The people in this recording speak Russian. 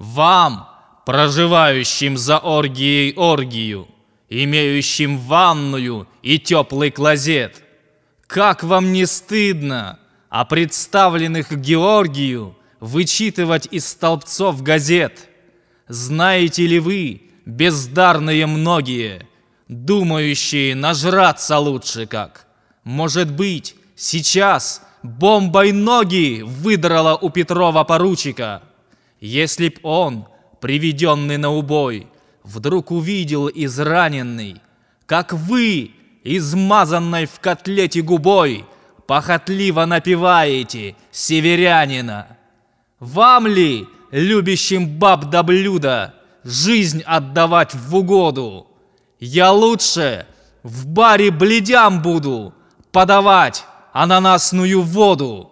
Вам, проживающим за оргией оргию, имеющим ванную и теплый клозет, как вам не стыдно о представленных Георгию вычитывать из столбцов газет? Знаете ли вы, бездарные многие, думающие нажраться лучше как? Может быть, сейчас бомбой ноги выдрала у Петрова поручика – если б он, приведенный на убой, вдруг увидел израненный, как вы, измазанной в котлете губой, похотливо напеваете северянина. Вам ли, любящим баб до да блюда, жизнь отдавать в угоду? Я лучше в баре бледям буду подавать ананасную воду.